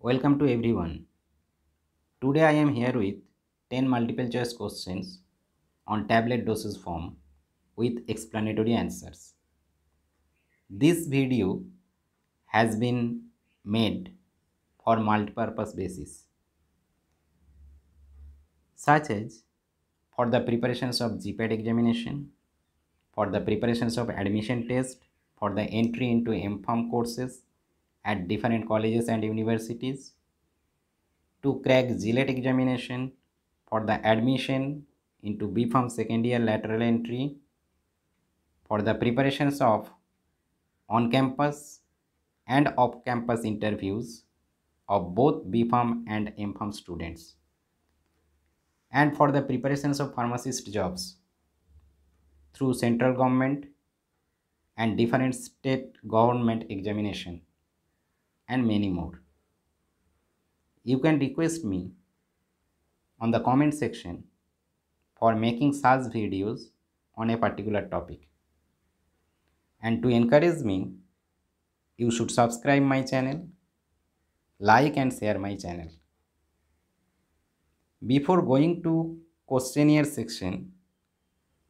Welcome to everyone. Today I am here with 10 multiple choice questions on tablet doses form with explanatory answers. This video has been made for multi-purpose basis such as for the preparations of GPAT examination, for the preparations of admission test, for the entry into MPharm courses, at different colleges and universities, to crack Gillette examination for the admission into BPharm second year lateral entry, for the preparations of on-campus and off-campus interviews of both BPharm and MPharm students, and for the preparations of pharmacist jobs through central government and different state government examination and many more. You can request me on the comment section for making such videos on a particular topic. And to encourage me, you should subscribe my channel, like and share my channel. Before going to questionnaire section,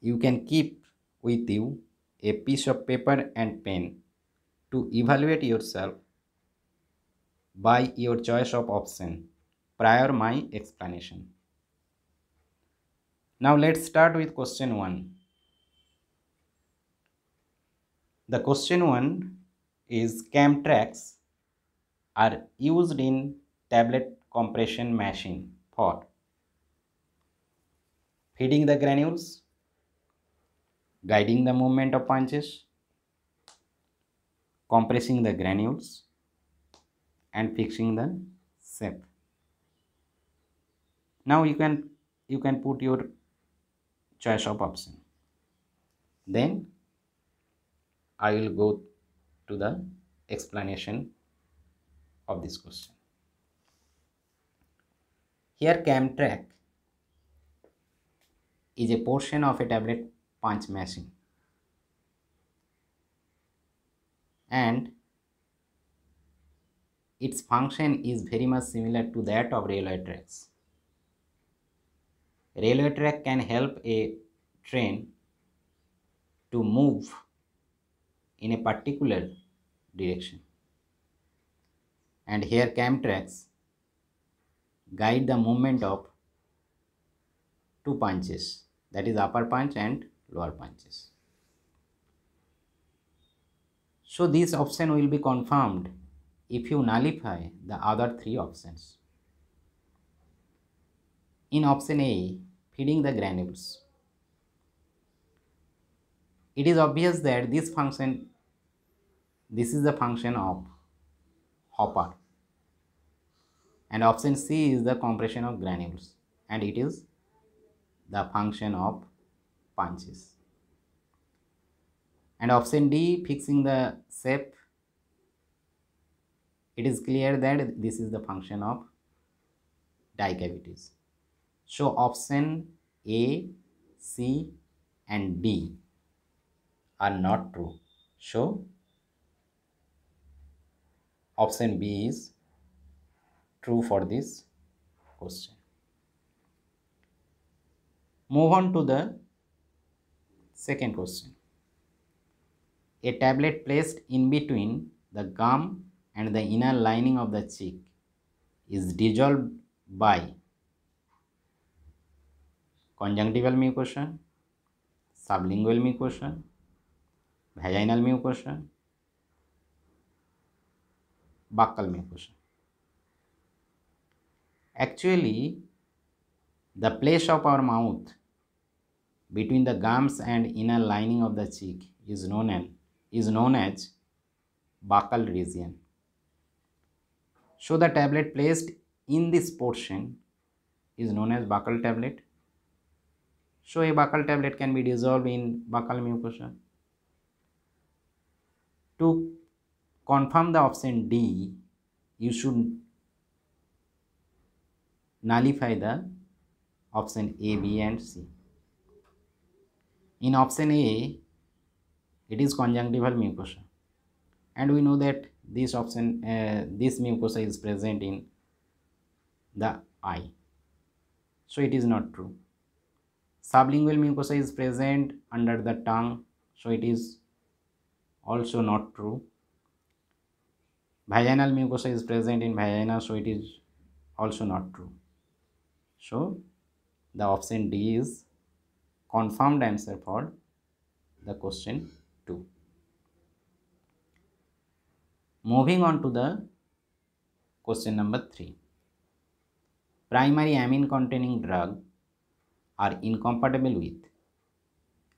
you can keep with you a piece of paper and pen to evaluate yourself by your choice of option prior my explanation. Now let's start with question 1. The question 1 is cam tracks are used in tablet compression machine for feeding the granules, guiding the movement of punches, compressing the granules, and fixing the shape now you can you can put your choice of option then i will go to the explanation of this question here cam track is a portion of a tablet punch machine and its function is very much similar to that of railway tracks. Railway track can help a train to move in a particular direction. And here cam tracks guide the movement of two punches that is upper punch and lower punches. So this option will be confirmed if you nullify the other three options. In option A, feeding the granules. It is obvious that this function, this is the function of hopper and option C is the compression of granules and it is the function of punches and option D fixing the shape it is clear that this is the function of cavities so option a c and d are not true so option b is true for this question move on to the second question a tablet placed in between the gum and the inner lining of the cheek is dissolved by conjunctival mucosa, sublingual mucosa, vaginal mucosa, buccal mucosa. Actually, the place of our mouth between the gums and inner lining of the cheek is known as, is known as buccal region. So the tablet placed in this portion is known as buccal tablet. So a buccal tablet can be dissolved in buccal mucosa. To confirm the option D, you should nullify the option A, B and C. In option A, it is conjunctival mucosa and we know that this option uh, this mucosa is present in the eye so it is not true sublingual mucosa is present under the tongue so it is also not true vaginal mucosa is present in vagina so it is also not true so the option d is confirmed answer for the question Moving on to the question number 3. Primary amine containing drug are incompatible with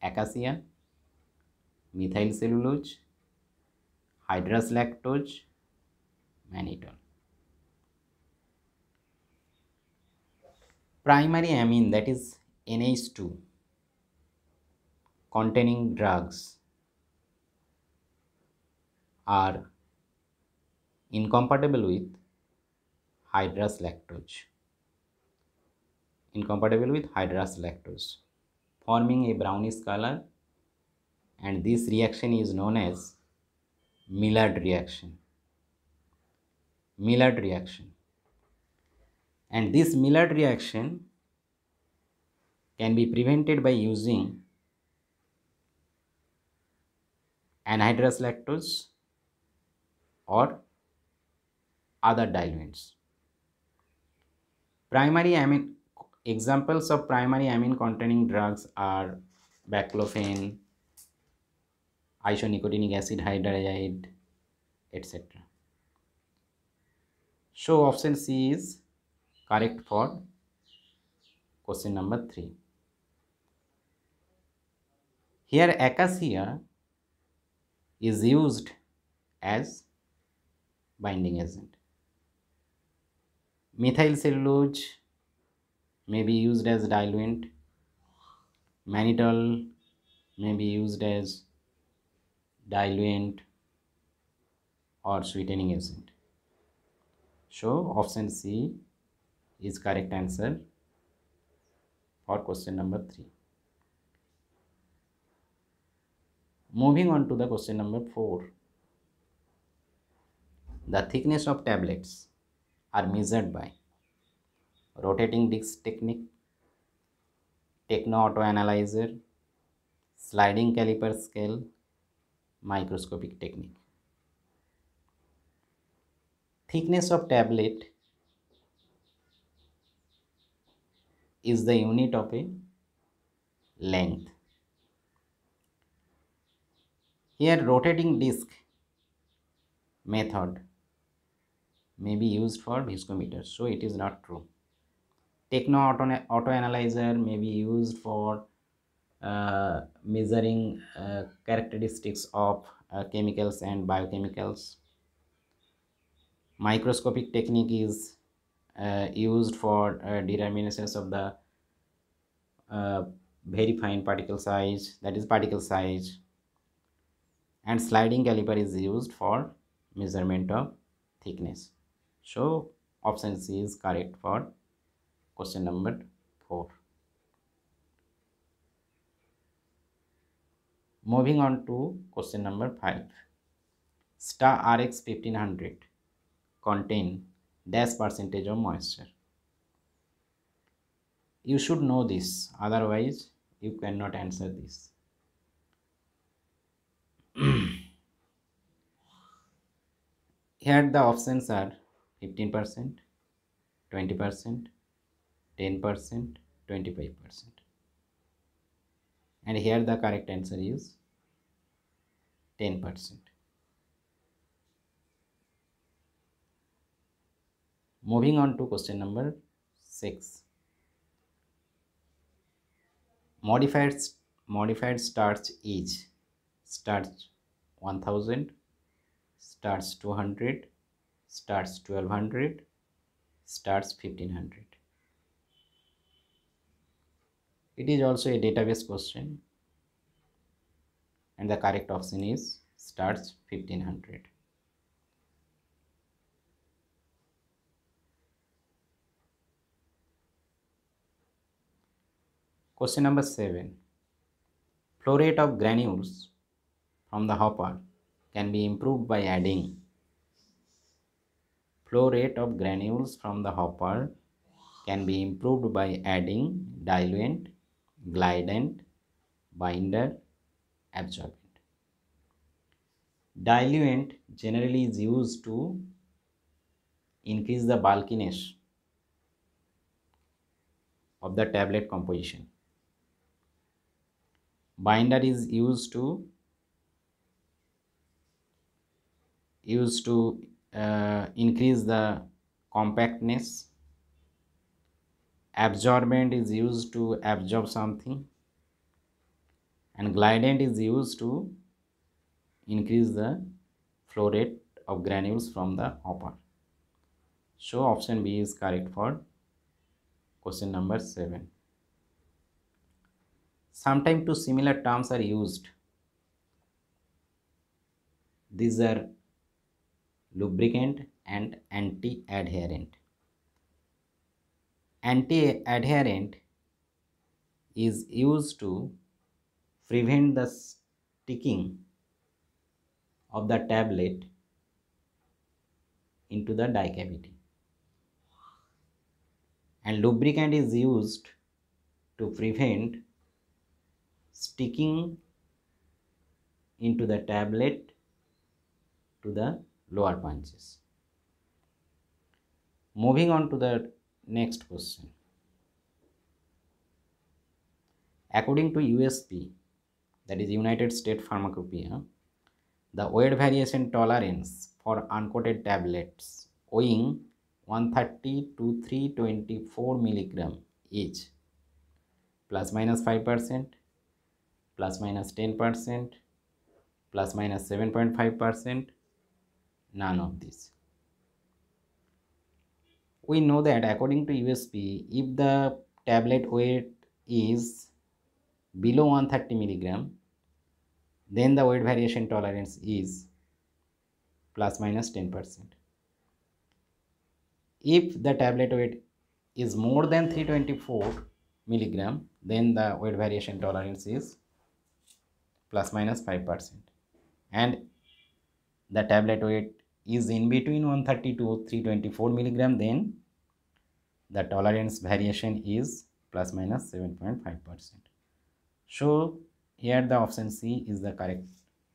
acacia, methyl cellulose, hydrous lactose, mannitol. Primary amine that is NH2 containing drugs are incompatible with hydrous lactose incompatible with hydrous lactose forming a brownish color and this reaction is known as Millard reaction Millard reaction and this Millard reaction can be prevented by using anhydrous lactose or other diluents. Primary amine examples of primary amine containing drugs are baclofen, isonicotinic acid hydrazide, etc. So option C is correct for question number 3. Here acacia is used as binding agent. Methyl cellulose may be used as diluent. Mannitol may be used as diluent or sweetening agent. So option C is correct answer for question number 3. Moving on to the question number 4. The thickness of tablets are measured by rotating disk technique, techno-auto analyzer, sliding caliper scale, microscopic technique. Thickness of tablet is the unit of a length. Here rotating disk method may be used for viscometers so it is not true techno auto, auto analyzer may be used for uh, measuring uh, characteristics of uh, chemicals and biochemicals microscopic technique is uh, used for uh, determinations of the uh, very fine particle size that is particle size and sliding caliper is used for measurement of thickness so option C is correct for question number 4. Moving on to question number 5. Star RX 1500 contain dash percentage of moisture. You should know this otherwise you cannot answer this. Here the options are Fifteen percent, twenty percent, ten percent, twenty-five percent, and here the correct answer is 10%. Moving on to question number 6. Modified, modified starch each starch 1000, starch 200, starts 1200 starts 1500 it is also a database question and the correct option is starts 1500 question number 7 flow rate of granules from the hopper can be improved by adding Flow rate of granules from the hopper can be improved by adding diluent, glidant, binder, absorbent. Diluent generally is used to increase the bulkiness of the tablet composition. Binder is used to used to uh, increase the compactness absorbent is used to absorb something and glidant is used to increase the flow rate of granules from the hopper so option b is correct for question number 7 sometimes two similar terms are used these are lubricant and anti-adherent. Anti-adherent is used to prevent the sticking of the tablet into the die cavity and lubricant is used to prevent sticking into the tablet to the lower punches. Moving on to the next question. According to USP, that is United States Pharmacopoeia, the weight variation tolerance for uncoated tablets weighing 130 to 324 milligram each plus minus 5 percent plus minus 10 percent plus minus 7.5 percent none of hmm. this. We know that according to USP, if the tablet weight is below 130 milligram, then the weight variation tolerance is plus minus 10 percent. If the tablet weight is more than 324 milligram, then the weight variation tolerance is plus minus 5 percent. And the tablet weight is in between 130 to 324 milligram then the tolerance variation is plus minus 7.5 percent so here the option c is the correct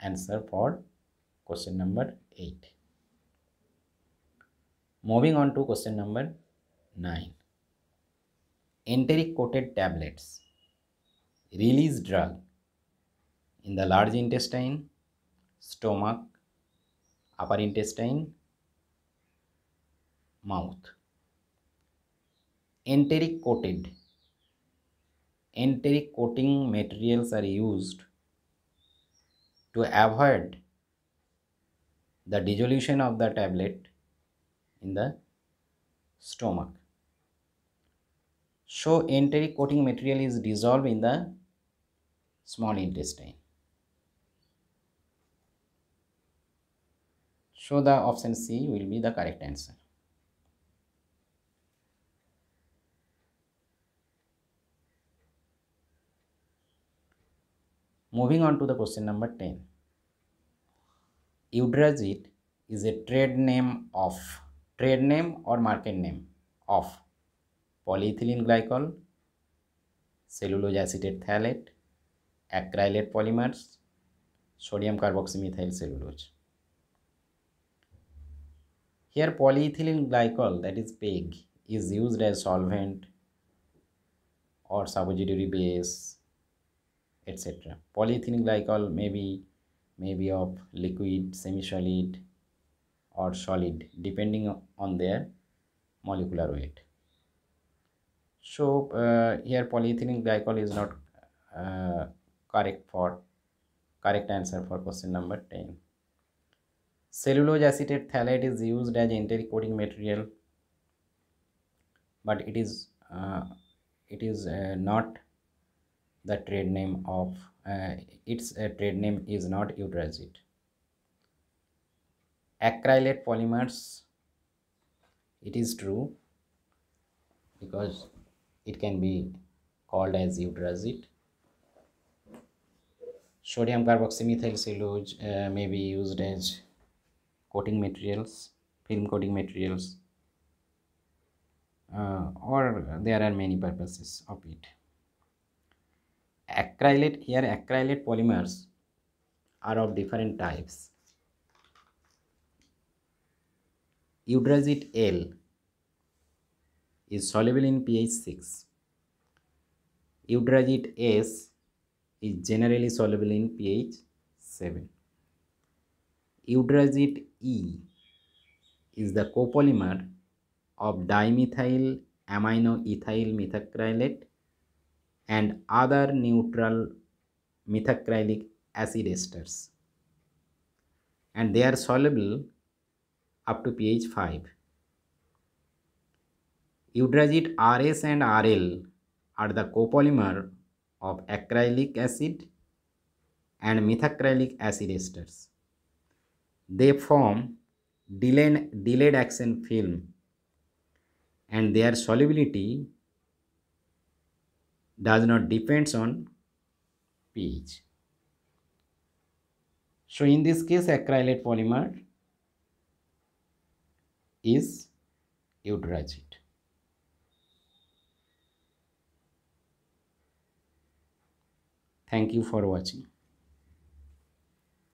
answer for question number 8 moving on to question number 9 enteric coated tablets release drug in the large intestine stomach upper intestine, mouth. Enteric coated. Enteric coating materials are used to avoid the dissolution of the tablet in the stomach. So enteric coating material is dissolved in the small intestine. So the option C will be the correct answer. Moving on to the question number 10. Eudragit is a trade name of trade name or market name of polyethylene glycol, cellulose acetate phthalate, acrylate polymers, sodium carboxymethyl cellulose. Here polyethylene glycol that is PEG is used as solvent or subsidiary base etc. Polyethylene glycol may be, may be of liquid, semi-solid or solid depending on their molecular weight. So uh, here polyethylene glycol is not uh, correct for correct answer for question number 10. Cellulose acetate phthalate is used as intercoating coating material, but it is uh, it is uh, not the trade name of uh, its uh, trade name is not eutrazite. Acrylate polymers, it is true because it can be called as eutrazite. Sodium carboxymethyl cellulose uh, may be used as coating materials film coating materials uh, or there are many purposes of it acrylate here acrylate polymers are of different types Eudrazite L is soluble in pH 6. Eudrazite S is generally soluble in pH 7. Eudrazid E is the copolymer of dimethyl amino ethyl methacrylate and other neutral methacrylic acid esters and they are soluble up to pH 5. Eudrazid RS and RL are the copolymer of acrylic acid and methacrylic acid esters. They form delayed, delayed action film and their solubility does not depends on pH. So in this case acrylate polymer is eudragite. Thank you for watching.